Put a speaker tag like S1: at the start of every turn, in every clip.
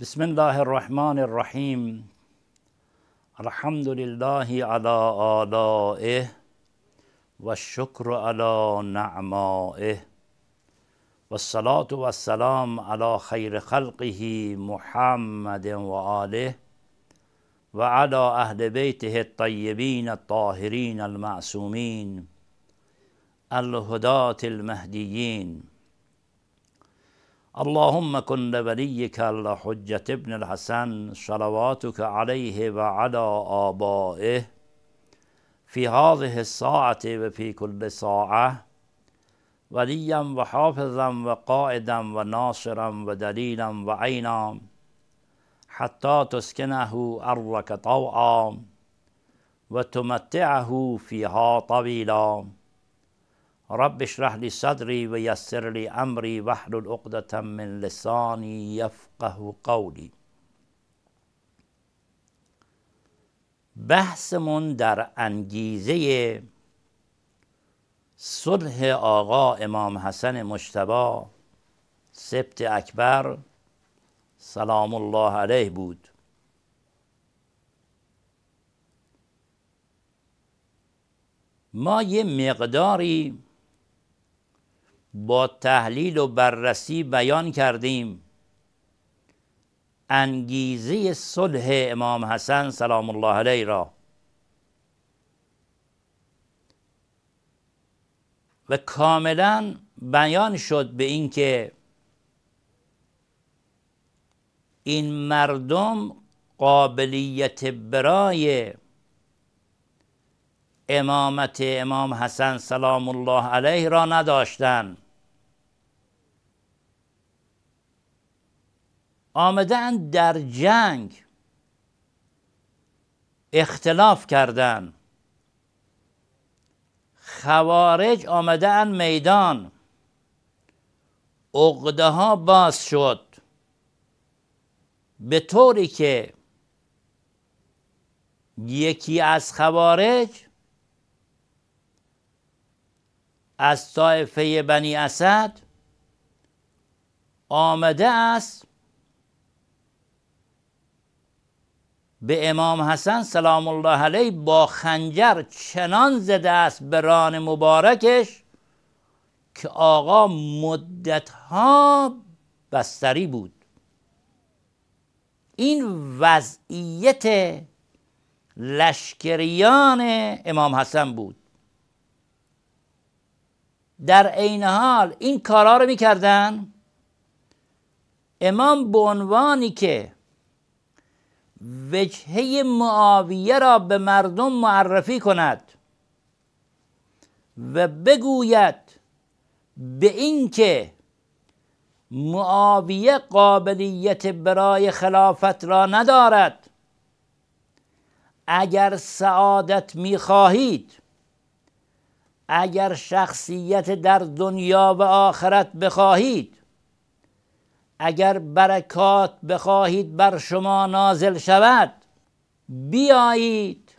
S1: بسم الله الرحمن الرحيم الحمد لله على آلائه والشكر على نعمائه والصلاة والسلام على خير خلقه محمد وآله وعلى أهل بيته الطيبين الطاهرين المعصومين الهداة المهديين اللهم كن لوليك الحجة ابن الحسن صلواتك عليه وعلى آبائه في هذه الساعة وفي كل ساعة وليا وحافظا وقائدا وناصرا ودليلا وعينا حتى تسكنه أرضك طوعا وتمتعه فيها طويلا رب اشرح لي صدري ويسر لي امري واحلل عقدة من لساني يفقه قولي بحثمون در انگیزه صلح آقا امام حسن مجتبی سبت اکبر سلام الله علیه بود ما یه مقداری با تحلیل و بررسی بیان کردیم انگیزه صلح امام حسن سلام الله علیه را و کاملا بیان شد به اینکه این مردم قابلیت برای امامت امام حسن سلام الله علیه را نداشتن، آمدن در جنگ اختلاف کردن خوارج آمدن میدان عقده ها باز شد به طوری که یکی از خوارج از طایفه بنی اسد آمده است به امام حسن سلام الله علیه با خنجر چنان زده است به ران مبارکش که آقا مدتها بستری بود این وضعیت لشکریان امام حسن بود در عین حال این کارا رو میکردن امام به عنوانی که وجهه معاویه را به مردم معرفی کند و بگوید به اینکه معاویه قابلیت برای خلافت را ندارد اگر سعادت میخواهید اگر شخصیت در دنیا و آخرت بخواهید اگر برکات بخواهید بر شما نازل شود بیایید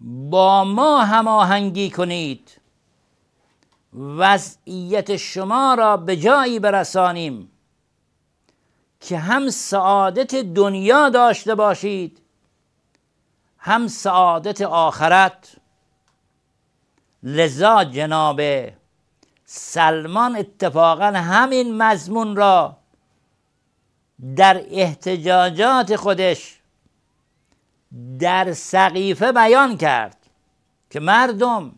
S1: با ما هماهنگی کنید وضعیت شما را به جایی برسانیم که هم سعادت دنیا داشته باشید هم سعادت آخرت لذا جناب سلمان اتفاقا همین مضمون را در احتجاجات خودش در سقیفه بیان کرد که مردم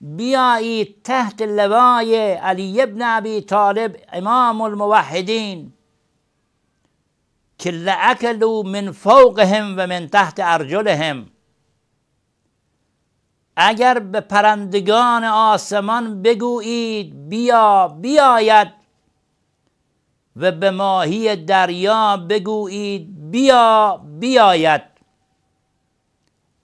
S1: بیایید تحت لوای علی ابن ابی طالب امام الموحدین که لعکلو من فوقهم و من تحت ارجلهم اگر به پرندگان آسمان بگویید بیا بیاید و به ماهی دریا بگویید بیا بیاید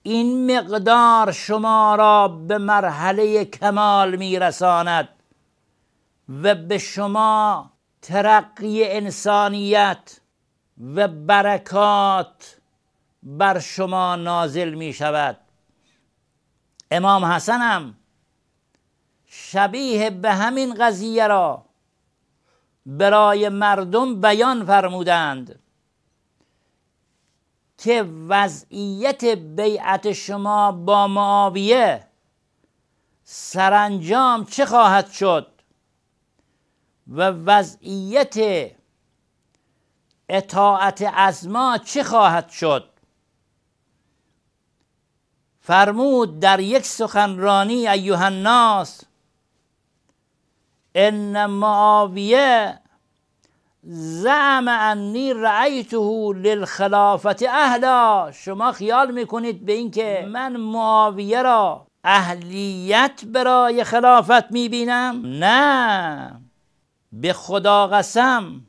S1: این مقدار شما را به مرحله کمال میرساند و به شما ترقی انسانیت و برکات بر شما نازل می شود امام حسن هم شبیه به همین قضیه را برای مردم بیان فرمودند که وضعیت بیعت شما با معاویه سرانجام چه خواهد شد و وضعیت اطاعت از ما چه خواهد شد فرمود در یک سخنرانی ایوه الناس ان معاویه زعم انی رأیته للخلافت اهلا شما خیال میکنید به اینکه من معاویه را اهلیت برای خلافت میبینم نه به خدا قسم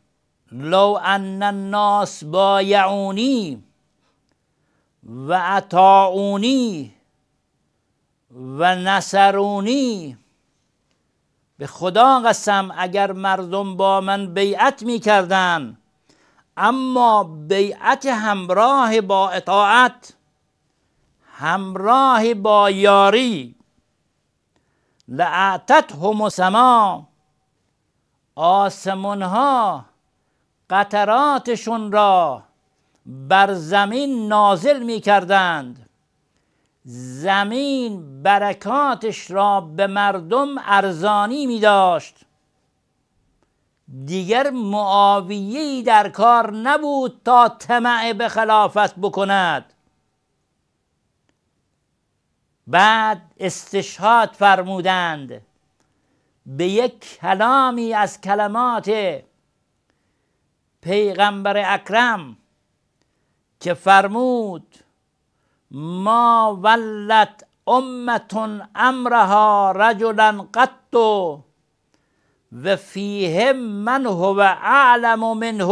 S1: لو ان الناس بایعونی و اطاعونی و نصرونی به خدا قسم اگر مردم با من بیعت می کردن اما بیعت همراه با اطاعت همراه با یاری لعتت هم سما آسمون ها قطراتشون را بر زمین نازل می کردند زمین برکاتش را به مردم ارزانی می داشت دیگر معاویه در کار نبود تا طمع به خلافت بکند بعد استشهاد فرمودند به یک کلامی از کلمات پیغمبر اکرم که فرمود ما ولت امت امرها رجلا قط و فیهم من هو اعلم منه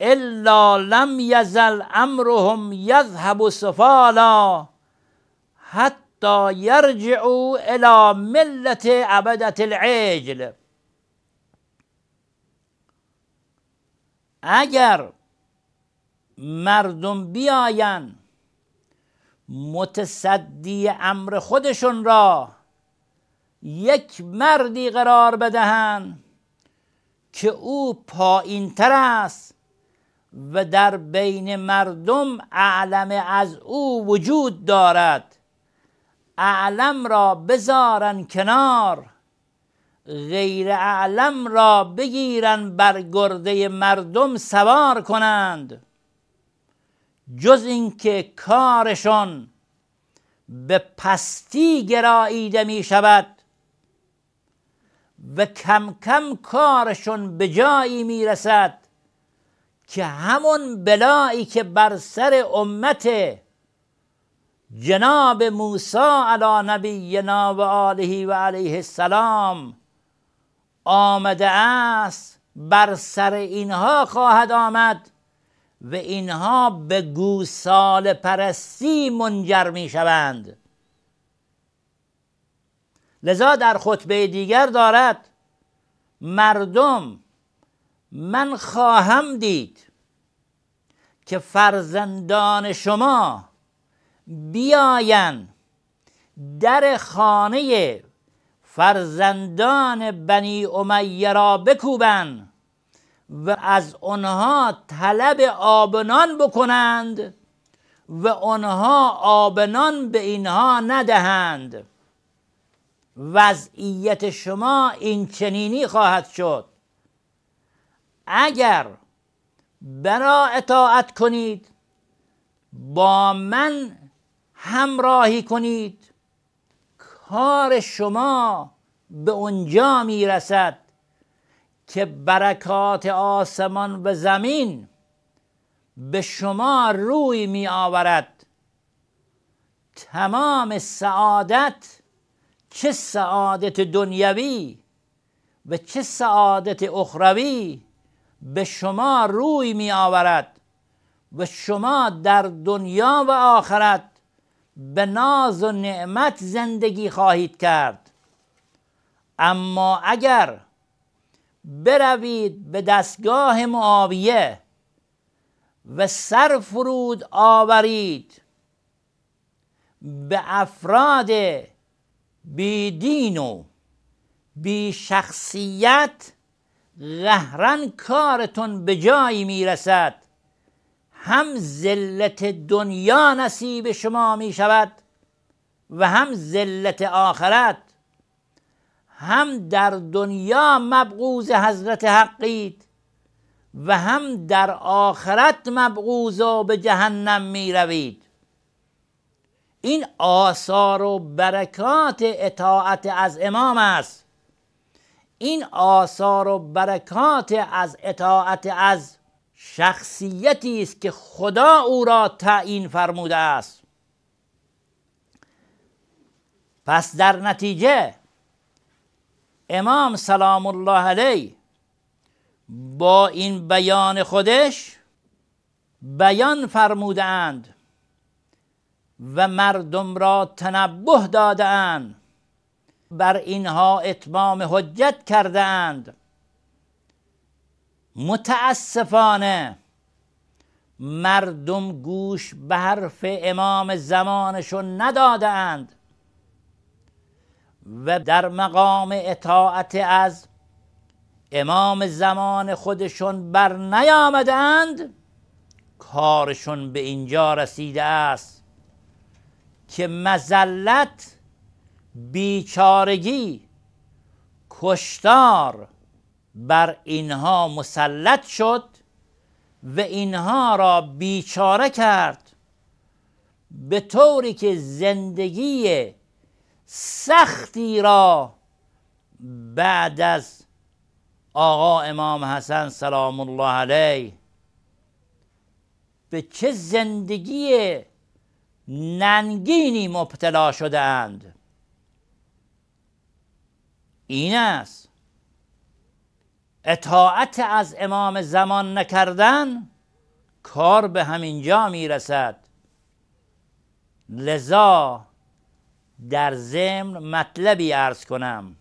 S1: الا لم یزل امرهم یذهب سفالا حتی یرجعو الی ملت عبدت العجل اگر مردم بیاین متصدی امر خودشون را یک مردی قرار بدهند که او پایین تر است و در بین مردم اعلم از او وجود دارد اعلم را بذارن کنار غیر اعلم را بگیرن بر گرده مردم سوار کنند جز اینکه کارشون به پستی گراییده می شود و کم کم کارشون به جایی می رسد که همون بلایی که بر سر امت جناب موسی علی نبی و آله و علیه السلام آمده است بر سر اینها خواهد آمد و اینها به گوسال پرستی منجر می شوند لذا در خطبه دیگر دارد مردم من خواهم دید که فرزندان شما بیاین در خانه فرزندان بنی امیه را بکوبند و از آنها طلب آبنان بکنند و آنها آبنان به اینها ندهند وضعیت شما این چنینی خواهد شد اگر برا اطاعت کنید با من همراهی کنید کار شما به اونجا میرسد که برکات آسمان و زمین به شما روی می آورد تمام سعادت چه سعادت دنیوی و چه سعادت اخروی به شما روی می آورد و شما در دنیا و آخرت به ناز و نعمت زندگی خواهید کرد اما اگر بروید به دستگاه معاویه و سر فرود آورید به افراد بیدین و بی شخصیت کارتون به جایی میرسد هم ذلت دنیا نصیب شما می شود و هم ذلت آخرت هم در دنیا مبغوز حضرت حقید و هم در آخرت مبغوز و به جهنم می روید این آثار و برکات اطاعت از امام است این آثار و برکات از اطاعت از شخصیتی است که خدا او را تعیین فرموده است پس در نتیجه امام سلام الله علیه با این بیان خودش بیان فرمودند و مردم را تنبه دادند بر اینها اتمام حجت کردند متاسفانه مردم گوش به حرف امام زمانشون ندادند و در مقام اطاعت از امام زمان خودشون بر نیامدند کارشون به اینجا رسیده است که مزلت بیچارگی کشتار بر اینها مسلط شد و اینها را بیچاره کرد به طوری که زندگی سختی را بعد از آقا امام حسن سلام الله علیه به چه زندگی ننگینی مبتلا شده اند این است اطاعت از امام زمان نکردن کار به همینجا میرسد لذا در ضمن مطلبی عرض کنم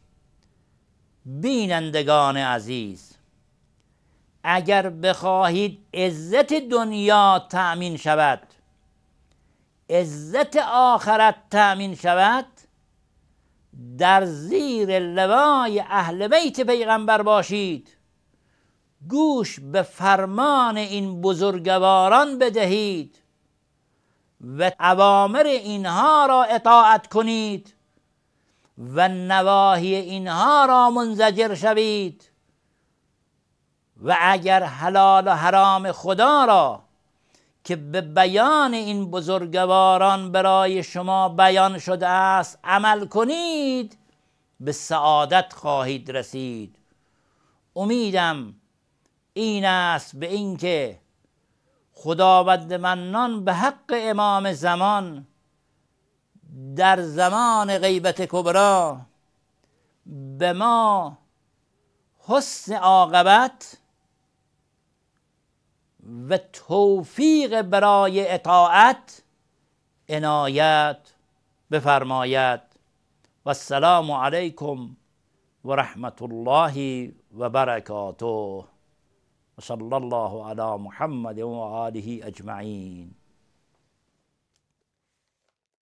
S1: بینندگان عزیز اگر بخواهید عزت دنیا تأمین شود عزت آخرت تأمین شود در زیر لوای اهل بیت پیغمبر باشید گوش به فرمان این بزرگواران بدهید و اوامر اینها را اطاعت کنید و نواهی اینها را منزجر شوید و اگر حلال و حرام خدا را که به بیان این بزرگواران برای شما بیان شده است عمل کنید به سعادت خواهید رسید امیدم این است به اینکه خداوند منان به حق امام زمان در زمان غیبت کبرا به ما حسن عاقبت و توفیق برای اطاعت عنایت بفرماید و السلام علیکم و رحمت الله و برکاته وصلى الله على محمد وآله أجمعين